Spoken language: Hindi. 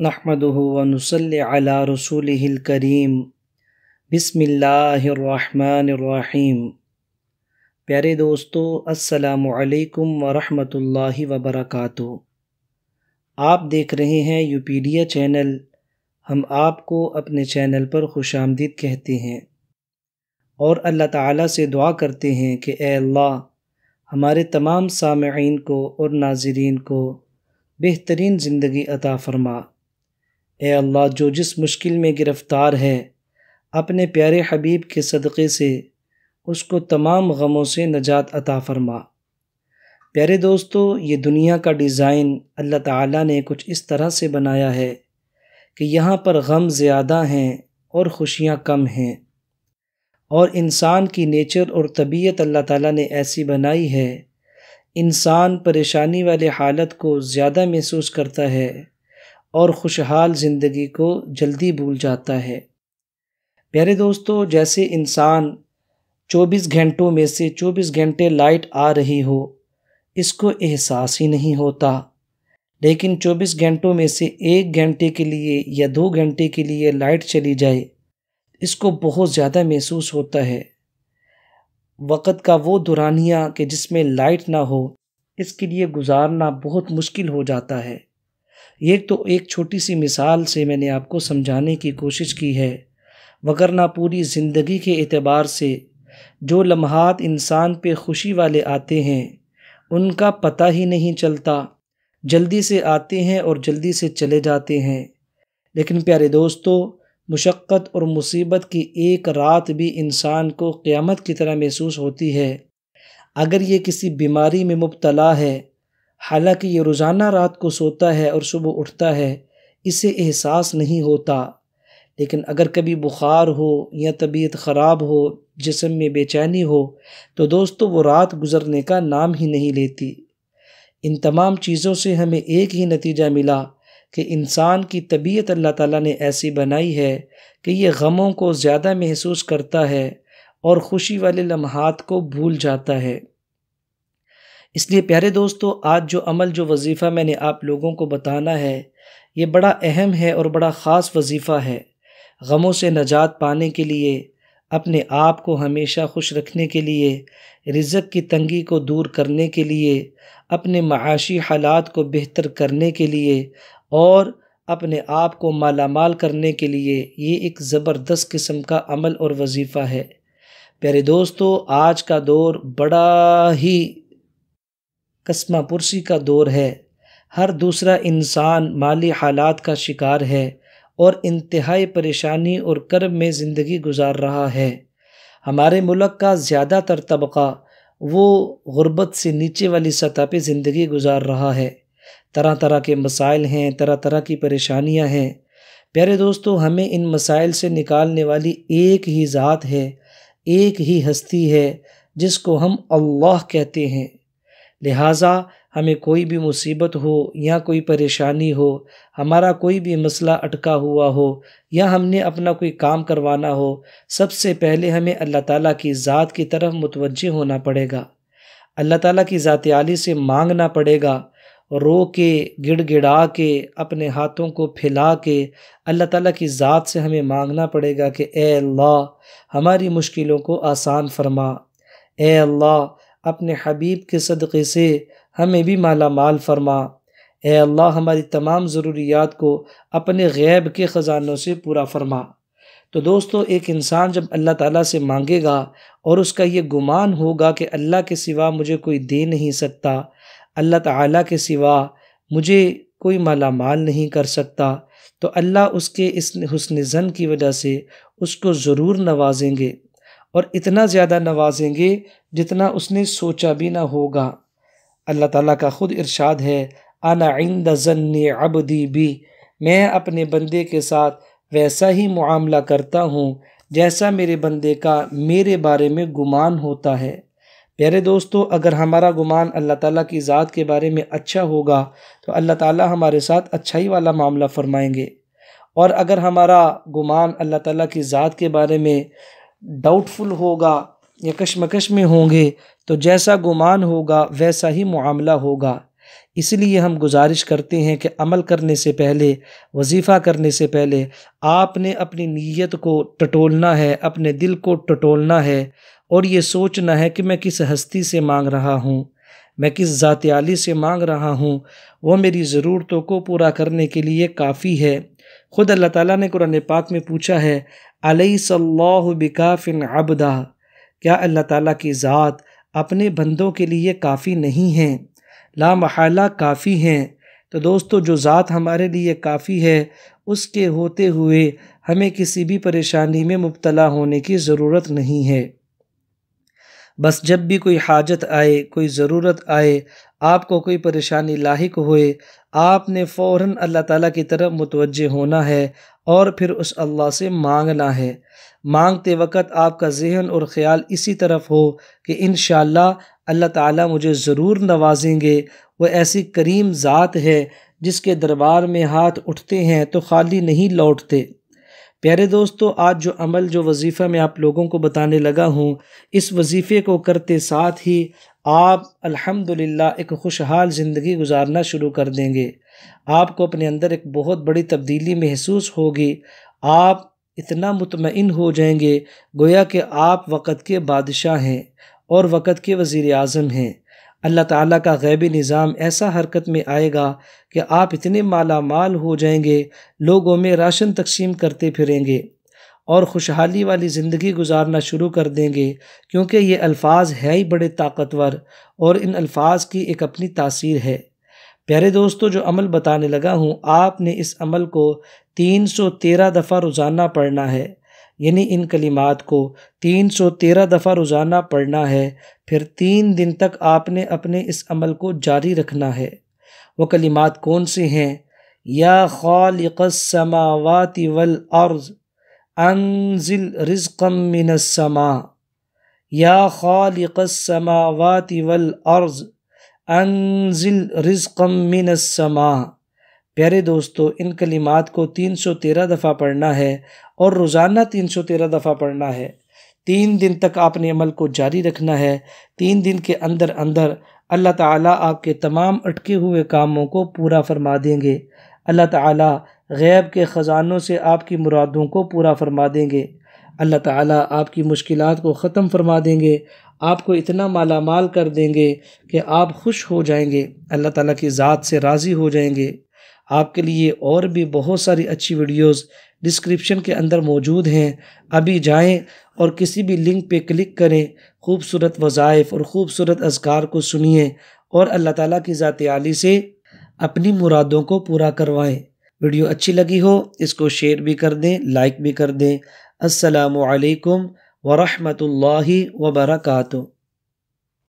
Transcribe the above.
الكريم अला الله करीम الرحيم प्यारे दोस्तों रहमतुल्लाहि व बरकातहू आप देख रहे हैं यूपीडिया चैनल हम आपको अपने चैनल पर खुश आमदीद कहते हैं और अल्लाह ताला से दुआ करते हैं कि ए अल्लाह हमारे तमाम सामीन को और नाजरीन को बेहतरीन ज़िंदगी अता फरमा ए अल्लाह जो जिस मुश्किल में गिरफ़्तार है अपने प्यारे हबीब के सदक़े से उसको तमाम गमों से नजात अता फरमा प्यारे दोस्तों ये दुनिया का डिज़ाइन अल्लाह ताला ने कुछ इस तरह से बनाया है कि यहाँ पर गम ज़्यादा हैं और खुशियाँ कम हैं और इंसान की नेचर और तबीयत अल्लाह ताला ने ऐसी बनाई है इंसान परेशानी वाले हालत को ज़्यादा महसूस करता है और खुशहाल ज़िंदगी को जल्दी भूल जाता है प्यारे दोस्तों जैसे इंसान 24 घंटों में से 24 घंटे लाइट आ रही हो इसको एहसास ही नहीं होता लेकिन 24 घंटों में से एक घंटे के लिए या दो घंटे के लिए लाइट चली जाए इसको बहुत ज़्यादा महसूस होता है वक़्त का वो दुरानिया कि जिसमें लाइट ना हो इसके लिए गुजारना बहुत मुश्किल हो जाता है ये तो एक छोटी सी मिसाल से मैंने आपको समझाने की कोशिश की है वगरना पूरी ज़िंदगी के एतबार से जो लम्हात इंसान पे खुशी वाले आते हैं उनका पता ही नहीं चलता जल्दी से आते हैं और जल्दी से चले जाते हैं लेकिन प्यारे दोस्तों मुशक्क़त और मुसीबत की एक रात भी इंसान को क़्यामत की तरह महसूस होती है अगर ये किसी बीमारी में मुबतला है हालांकि ये रोज़ाना रात को सोता है और सुबह उठता है इसे एहसास नहीं होता लेकिन अगर कभी बुखार हो या तबीयत ख़राब हो जिसम में बेचैनी हो तो दोस्तों वो रात गुज़रने का नाम ही नहीं लेती इन तमाम चीज़ों से हमें एक ही नतीजा मिला कि इंसान की तबीयत अल्लाह ताला ने ऐसी बनाई है कि ये गमों को ज़्यादा महसूस करता है और ख़ुशी वाले लम्हात को भूल जाता है इसलिए प्यारे दोस्तों आज जो अमल जो वजीफ़ा मैंने आप लोगों को बताना है ये बड़ा अहम है और बड़ा ख़ास वजीफ़ा है गमों से नजात पाने के लिए अपने आप को हमेशा खुश रखने के लिए रिज़क की तंगी को दूर करने के लिए अपने माशी हालात को बेहतर करने के लिए और अपने आप को मालामाल करने के लिए ये एक ज़बरदस्त किस्म का अमल और वजीफ़ा है प्यारे दोस्तों आज का दौर बड़ा ही कस्मा पुरसी का दौर है हर दूसरा इंसान माली हालात का शिकार है और इंतहाई परेशानी और कर्म में ज़िंदगी गुजार रहा है हमारे मुल्क का ज़्यादातर तबका वो गुरबत से नीचे वाली सतह पे ज़िंदगी गुजार रहा है तरह तरह के मसाइल हैं तरह तरह की परेशानियां हैं प्यारे दोस्तों हमें इन मसाइल से निकालने वाली एक ही ज़ात है एक ही हस्ती है जिसको हम अल्लाह कहते हैं लिहाजा हमें कोई भी मुसीबत हो या कोई परेशानी हो हमारा कोई भी मसला अटका हुआ हो या हमने अपना कोई काम करवाना हो सबसे पहले हमें अल्लाह ताला की ज़ात की तरफ मुतवजह होना पड़ेगा अल्लाह ताला की ज़ात आली से मांगना पड़ेगा रो के गिड़गिड़ा के अपने हाथों को फैला के अल्लाह ताला की ज़ात से हमें मांगना पड़ेगा कि ए अल्लाह हमारी मुश्किलों को आसान फरमा ए अल्लाह अपने हबीब के सदक़े से हमें भी माला माल फरमा ए अल्लाह हमारी तमाम ज़रूरियात को अपने गैब के ख़जानों से पूरा फरमा तो दोस्तों एक इंसान जब अल्लाह ताला से मांगेगा और उसका ये गुमान होगा कि अल्लाह के सिवा मुझे कोई दे नहीं सकता अल्लाह ताला के सिवा मुझे कोई माला माल नहीं कर सकता तो अल्लाह उसके इस हसन ज़न की वजह से उसको ज़रूर नवाजेंगे और इतना ज़्यादा नवाजेंगे जितना उसने सोचा भी ना होगा अल्लाह ताला का ख़ुद इरशाद है आना इंद जन्न अबदी भी मैं अपने बंदे के साथ वैसा ही मामला करता हूँ जैसा मेरे बंदे का मेरे बारे में गुमान होता है प्यारे दोस्तों अगर हमारा गुमान अल्लाह ताला की ज़ात के बारे में अच्छा होगा तो अल्लाह ताला हमारे साथ अच्छा ही वाला मामला फरमाएंगे और अगर हमारा गुमान अल्लाह ताला की ज़ात के बारे में डाउटफुल होगा या कशमकश में होंगे तो जैसा गुमान होगा वैसा ही मामला होगा इसलिए हम गुजारिश करते हैं कि अमल करने से पहले वजीफ़ा करने से पहले आपने अपनी नीयत को टटोलना है अपने दिल को टटोलना है और ये सोचना है कि मैं किस हस्ती से मांग रहा हूँ मैं किस ज़ात से मांग रहा हूँ वह मेरी ज़रूरतों को पूरा करने के लिए काफ़ी है ख़ुद अल्लाह ताला ने कुरान पाक में पूछा है अलैसल्लाबिकाफ़िन अबदा क्या अल्लाह ताला की ज़ात अपने बंदों के लिए काफ़ी नहीं है ला महला काफ़ी हैं तो दोस्तों जो ज़ात हमारे लिए काफ़ी है उसके होते हुए हमें किसी भी परेशानी में मुबतला होने की ज़रूरत नहीं है बस जब भी कोई हाजत आए कोई ज़रूरत आए आपको कोई परेशानी लाक होए आपने फ़ौर अल्लाह ताला की तरफ मुतवजह होना है और फिर उस अल्लाह से मांगना है मांगते वक़्त आपका जहन और ख़्याल इसी तरफ हो कि इन अल्लाह ताला मुझे ज़रूर नवाजेंगे वह ऐसी करीम ज़ात है जिसके दरबार में हाथ उठते हैं तो खाली नहीं लौटते प्यारे दोस्तों आज जो अमल जो वजीफ़ा मैं आप लोगों को बताने लगा हूँ इस वजीफ़े को करते साथ ही आप अल्हम्दुलिल्लाह एक खुशहाल ज़िंदगी गुजारना शुरू कर देंगे आपको अपने अंदर एक बहुत बड़ी तब्दीली महसूस होगी आप इतना मुतमिन हो जाएंगे गोया कि आप वक़्त के बादशाह हैं और वक़्त के वज़ी अजम हैं अल्लाह ताला का गैबी निज़ाम ऐसा हरकत में आएगा कि आप इतने माला माल हो जाएंगे लोगों में राशन तकसीम करते फिरेंगे और खुशहाली वाली ज़िंदगी गुजारना शुरू कर देंगे क्योंकि ये अल्फाज है ही बड़े ताकतवर और इन अल्फाज की एक अपनी तासीर है प्यारे दोस्तों जो अमल बताने लगा हूँ आपने इस अमल को तीन सौ तेरह दफ़ा रोज़ाना पढ़ना है यानी इन कलिमात को तीन सौ तेरह दफ़ा रोज़ाना पढ़ना है फिर तीन दिन तक आपने अपने इस अमल को जारी रखना है वो कलिमात कौन से हैं या खालिक वल अर्ज़ अनजिल रिज़कम मिनसमा या खालिकसमावात वल अर्ज़ अनजिल रिज़कम मिनसमा प्यारे दोस्तों इन कलिमात को 313 दफ़ा पढ़ना है और रोज़ाना 313 दफ़ा पढ़ना है तीन दिन तक आपने अमल को जारी रखना है तीन दिन के अंदर अंदर अल्लाह ताला आपके तमाम अटके हुए कामों को पूरा फरमा देंगे अल्लाह ताला गैब के ख़जानों से आपकी मुरादों को पूरा फरमा देंगे अल्लाह ताला आपकी मुश्किल को ख़त्म फरमा देंगे आपको इतना मालामाल कर देंगे कि आप खुश हो जाएंगे अल्लाह ताला की ज़ात से राज़ी हो जाएंगे आपके लिए और भी बहुत सारी अच्छी वीडियोस डिस्क्रिप्शन के अंदर मौजूद हैं अभी जाएं और किसी भी लिंक पे क्लिक करें खूबसूरत वज़ाइफ़ और ख़ूबसूरत अजगार को सुनिए और अल्लाह ताला की ज़ात आली से अपनी मुरादों को पूरा करवाएँ वीडियो अच्छी लगी हो इसको शेयर भी कर दें लाइक भी कर दें असलकम वरहमल वबरकू